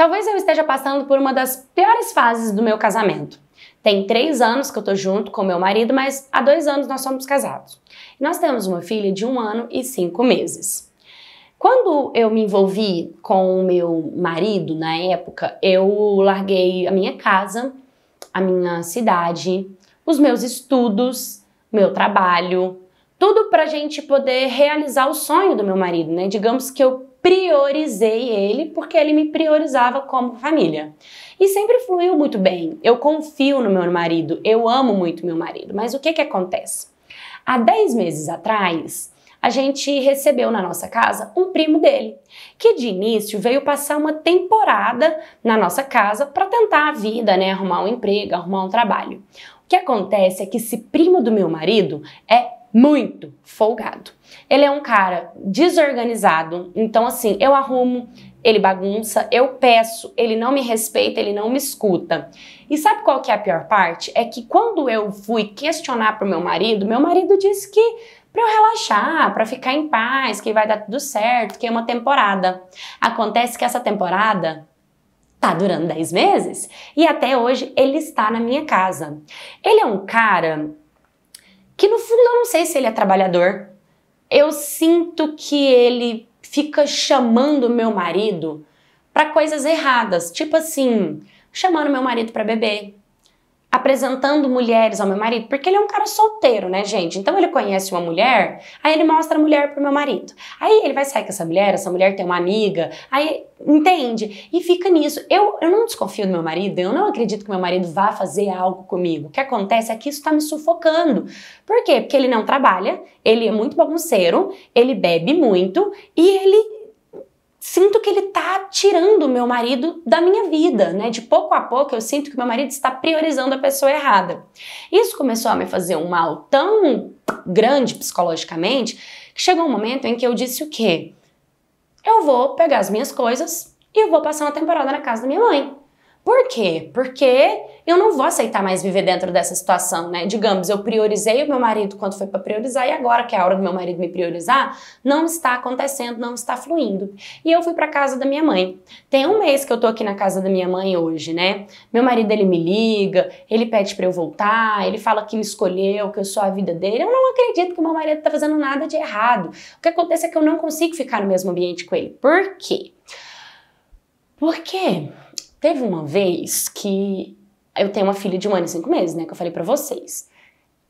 Talvez eu esteja passando por uma das piores fases do meu casamento. Tem três anos que eu tô junto com meu marido, mas há dois anos nós somos casados. Nós temos uma filha de um ano e cinco meses. Quando eu me envolvi com o meu marido na época, eu larguei a minha casa, a minha cidade, os meus estudos, meu trabalho, tudo para a gente poder realizar o sonho do meu marido, né? Digamos que eu priorizei ele porque ele me priorizava como família. E sempre fluiu muito bem. Eu confio no meu marido, eu amo muito meu marido. Mas o que que acontece? Há 10 meses atrás, a gente recebeu na nossa casa um primo dele, que de início veio passar uma temporada na nossa casa para tentar a vida, né, arrumar um emprego, arrumar um trabalho. O que acontece é que esse primo do meu marido é muito folgado. Ele é um cara desorganizado, então assim, eu arrumo, ele bagunça, eu peço, ele não me respeita, ele não me escuta. E sabe qual que é a pior parte? É que quando eu fui questionar pro meu marido, meu marido disse que para eu relaxar, para ficar em paz, que vai dar tudo certo, que é uma temporada. Acontece que essa temporada tá durando 10 meses e até hoje ele está na minha casa. Ele é um cara que no fundo eu não sei se ele é trabalhador. Eu sinto que ele fica chamando meu marido para coisas erradas, tipo assim, chamando meu marido para beber, apresentando mulheres ao meu marido, porque ele é um cara solteiro, né, gente? Então ele conhece uma mulher, aí ele mostra a mulher pro meu marido. Aí ele vai sair com essa mulher, essa mulher tem uma amiga, aí entende? E fica nisso. Eu, eu não desconfio do meu marido, eu não acredito que meu marido vá fazer algo comigo. O que acontece é que isso tá me sufocando. Por quê? Porque ele não trabalha, ele é muito bagunceiro, ele bebe muito e ele sinto que ele está tirando o meu marido da minha vida, né? De pouco a pouco eu sinto que meu marido está priorizando a pessoa errada. Isso começou a me fazer um mal tão grande psicologicamente que chegou um momento em que eu disse o quê? Eu vou pegar as minhas coisas e vou passar uma temporada na casa da minha mãe. Por quê? Porque eu não vou aceitar mais viver dentro dessa situação, né? Digamos, eu priorizei o meu marido quando foi para priorizar e agora que é a hora do meu marido me priorizar, não está acontecendo, não está fluindo. E eu fui para casa da minha mãe. Tem um mês que eu tô aqui na casa da minha mãe hoje, né? Meu marido ele me liga, ele pede para eu voltar, ele fala que me escolheu, que eu sou a vida dele. Eu não acredito que meu marido tá fazendo nada de errado. O que acontece é que eu não consigo ficar no mesmo ambiente com ele. Por quê? Porque teve uma vez que eu tenho uma filha de um ano e cinco meses, né? Que eu falei para vocês.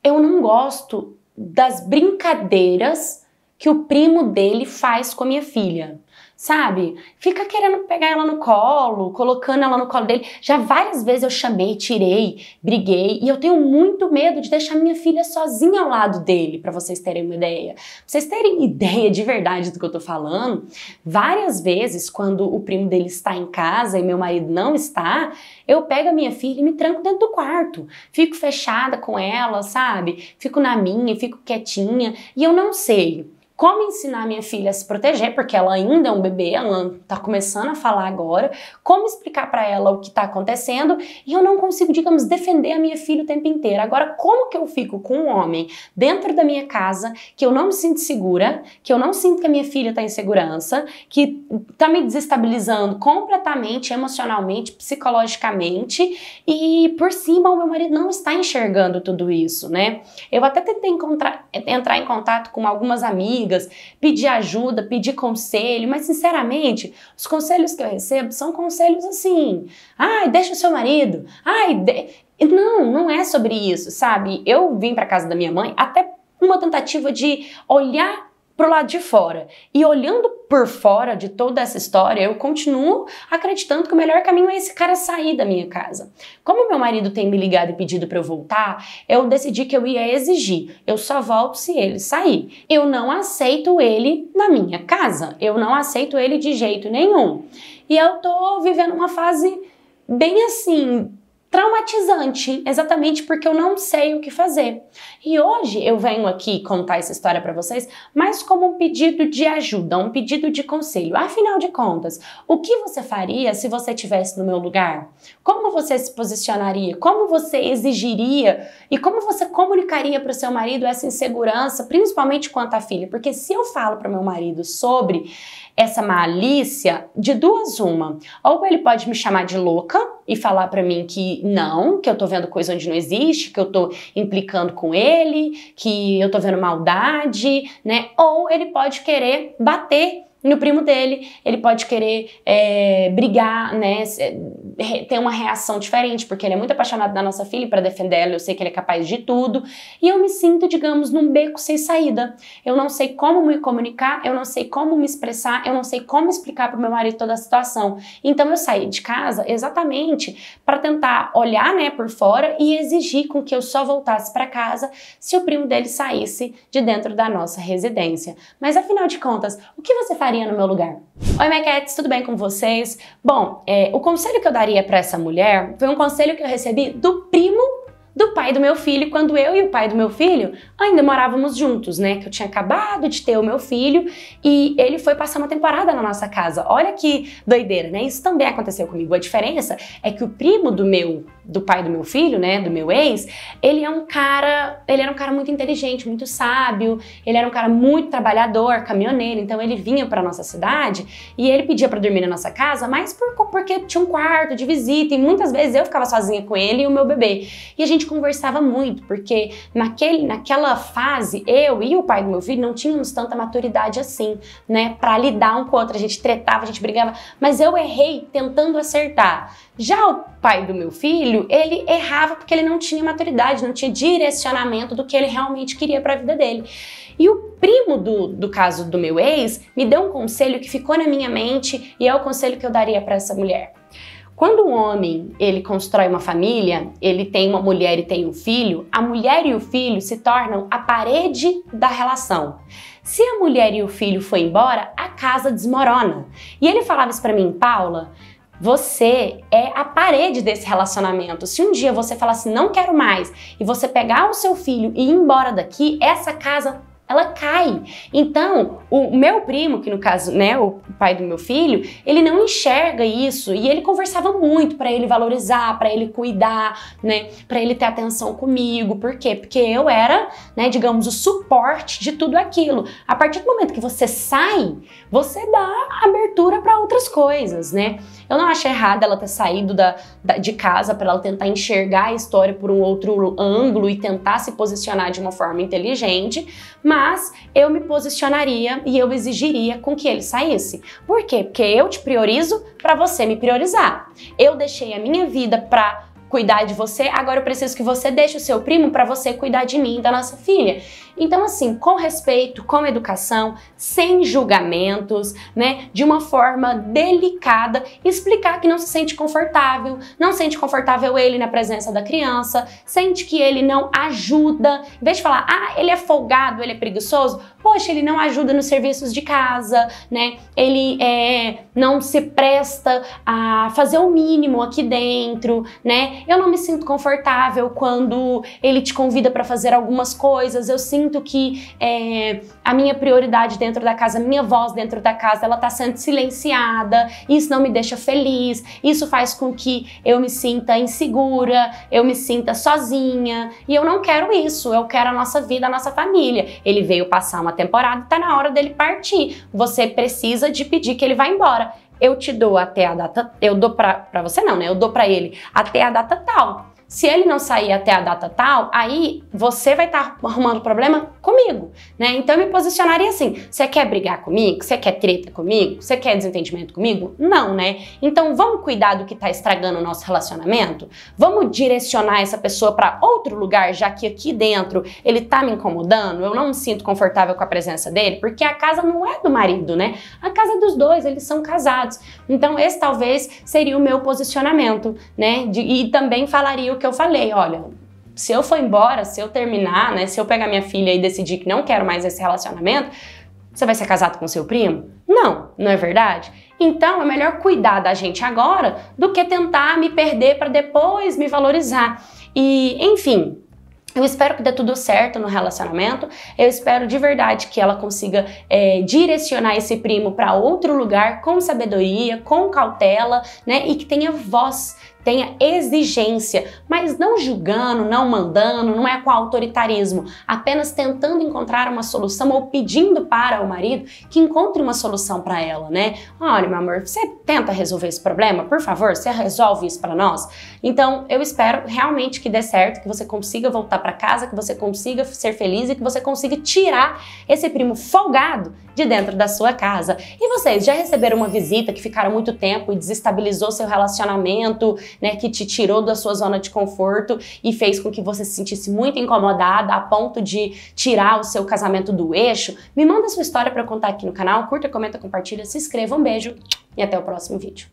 Eu não gosto das brincadeiras que o primo dele faz com a minha filha. Sabe? Fica querendo pegar ela no colo, colocando ela no colo dele. Já várias vezes eu chamei, tirei, briguei, e eu tenho muito medo de deixar minha filha sozinha ao lado dele, para vocês terem uma ideia. Pra vocês terem ideia de verdade do que eu tô falando, várias vezes quando o primo dele está em casa e meu marido não está, eu pego a minha filha e me tranco dentro do quarto. Fico fechada com ela, sabe? Fico na minha, fico quietinha, e eu não sei como ensinar minha filha a se proteger, porque ela ainda é um bebê, ela está começando a falar agora, como explicar para ela o que está acontecendo e eu não consigo, digamos, defender a minha filha o tempo inteiro. Agora, como que eu fico com um homem dentro da minha casa que eu não me sinto segura, que eu não sinto que a minha filha está em segurança, que está me desestabilizando completamente, emocionalmente, psicologicamente e por cima o meu marido não está enxergando tudo isso, né? Eu até tentei encontrar, entrar em contato com algumas amigas amigas, pedir ajuda, pedir conselho, mas sinceramente, os conselhos que eu recebo são conselhos assim: ai, deixa o seu marido, ai, de... não, não é sobre isso, sabe? Eu vim para casa da minha mãe até uma tentativa de olhar pro lado de fora e olhando por fora de toda essa história, eu continuo acreditando que o melhor caminho é esse cara sair da minha casa. Como meu marido tem me ligado e pedido para eu voltar, eu decidi que eu ia exigir. Eu só volto se ele sair. Eu não aceito ele na minha casa. Eu não aceito ele de jeito nenhum. E eu tô vivendo uma fase bem assim, traumatizante, exatamente porque eu não sei o que fazer. E hoje eu venho aqui contar essa história para vocês, mas como um pedido de ajuda, um pedido de conselho. Afinal de contas, o que você faria se você estivesse no meu lugar? Como você se posicionaria? Como você exigiria? E como você comunicaria para o seu marido essa insegurança, principalmente quanto à filha? Porque se eu falo para meu marido sobre essa malícia, de duas uma, ou ele pode me chamar de louca e falar para mim que não, que eu tô vendo coisa onde não existe, que eu tô implicando com ele, que eu tô vendo maldade, né? Ou ele pode querer bater no primo dele, ele pode querer é, brigar, né? ter uma reação diferente, porque ele é muito apaixonado da nossa filha para defender ela, eu sei que ele é capaz de tudo, e eu me sinto, digamos, num beco sem saída. Eu não sei como me comunicar, eu não sei como me expressar, eu não sei como explicar para o meu marido toda a situação. Então eu saí de casa exatamente para tentar olhar, né, por fora e exigir com que eu só voltasse para casa se o primo dele saísse de dentro da nossa residência. Mas afinal de contas, o que você faria no meu lugar? Oi, Mequetes, tudo bem com vocês? Bom, é, o conselho que eu daria para essa mulher foi um conselho que eu recebi do primo do pai do meu filho quando eu e o pai do meu filho ainda morávamos juntos, né? Que eu tinha acabado de ter o meu filho e ele foi passar uma temporada na nossa casa. Olha que doideira, né? Isso também aconteceu comigo. A diferença é que o primo do meu do pai do meu filho, né, do meu ex, ele é um cara, ele era um cara muito inteligente, muito sábio, ele era um cara muito trabalhador, caminhoneiro, então ele vinha para nossa cidade e ele pedia para dormir na nossa casa, mas por, porque tinha um quarto de visita e muitas vezes eu ficava sozinha com ele e o meu bebê. E a gente conversava muito, porque naquele, naquela fase eu e o pai do meu filho não tínhamos tanta maturidade assim, né, para lidar um com o outro. A gente tretava, a gente brigava, mas eu errei tentando acertar. Já o pai do meu filho, ele errava porque ele não tinha maturidade, não tinha direcionamento do que ele realmente queria para a vida dele. E o primo do, do caso do meu ex me deu um conselho que ficou na minha mente e é o conselho que eu daria para essa mulher. Quando um homem ele constrói uma família, ele tem uma mulher e tem um filho, a mulher e o filho se tornam a parede da relação. Se a mulher e o filho foi embora, a casa desmorona. E ele falava isso para mim, Paula, você é a parede desse relacionamento. Se um dia você falar assim, não quero mais, e você pegar o seu filho e ir embora daqui, essa casa ela cai. Então, o meu primo, que no caso, né, o pai do meu filho, ele não enxerga isso e ele conversava muito para ele valorizar, para ele cuidar, né, para ele ter atenção comigo. Por quê? Porque eu era, né, digamos, o suporte de tudo aquilo. A partir do momento que você sai, você dá abertura para outras coisas, né? Eu não acho errado ela ter saído da, da de casa para ela tentar enxergar a história por um outro ângulo e tentar se posicionar de uma forma inteligente, mas eu me posicionaria e eu exigiria com que ele saísse. Por quê? Porque eu te priorizo para você me priorizar. Eu deixei a minha vida para cuidar de você, agora eu preciso que você deixe o seu primo para você cuidar de mim, e da nossa filha. Então, assim, com respeito, com educação, sem julgamentos, né? De uma forma delicada, explicar que não se sente confortável, não sente confortável ele na presença da criança, sente que ele não ajuda. Em vez de falar, ah, ele é folgado, ele é preguiçoso, poxa, ele não ajuda nos serviços de casa, né? Ele é, não se presta a fazer o mínimo aqui dentro, né? Eu não me sinto confortável quando ele te convida para fazer algumas coisas, eu sinto sinto que é, a minha prioridade dentro da casa, minha voz dentro da casa, ela está sendo silenciada, isso não me deixa feliz, isso faz com que eu me sinta insegura, eu me sinta sozinha, e eu não quero isso, eu quero a nossa vida, a nossa família. Ele veio passar uma temporada, está na hora dele partir. Você precisa de pedir que ele vá embora. Eu te dou até a data, eu dou para você não, né? Eu dou para ele até a data tal se ele não sair até a data tal, aí você vai estar tá arrumando problema comigo, né? Então eu me posicionaria assim: você quer brigar comigo? Você quer treta comigo? Você quer desentendimento comigo? Não, né? Então vamos cuidar do que está estragando o nosso relacionamento? Vamos direcionar essa pessoa para outro lugar, já que aqui dentro ele está me incomodando, eu não me sinto confortável com a presença dele, porque a casa não é do marido, né? A casa é dos dois, eles são casados. Então esse talvez seria o meu posicionamento, né? De, e também falaria o que eu falei, olha, se eu for embora, se eu terminar, né, se eu pegar minha filha e decidir que não quero mais esse relacionamento, você vai ser casado com seu primo? Não, não é verdade? Então é melhor cuidar da gente agora do que tentar me perder para depois me valorizar. E, enfim, eu espero que dê tudo certo no relacionamento. Eu espero de verdade que ela consiga é, direcionar esse primo para outro lugar com sabedoria, com cautela, né? E que tenha voz tenha exigência, mas não julgando, não mandando, não é com autoritarismo, apenas tentando encontrar uma solução ou pedindo para o marido que encontre uma solução para ela, né? Olha, meu amor, você tenta resolver esse problema, por favor, você resolve isso para nós. Então, eu espero realmente que dê certo, que você consiga voltar para casa, que você consiga ser feliz e que você consiga tirar esse primo folgado de dentro da sua casa. E vocês já receberam uma visita que ficaram muito tempo e desestabilizou seu relacionamento? né, que te tirou da sua zona de conforto e fez com que você se sentisse muito incomodada a ponto de tirar o seu casamento do eixo, me manda sua história para contar aqui no canal, curta, comenta, compartilha, se inscreva, um beijo e até o próximo vídeo.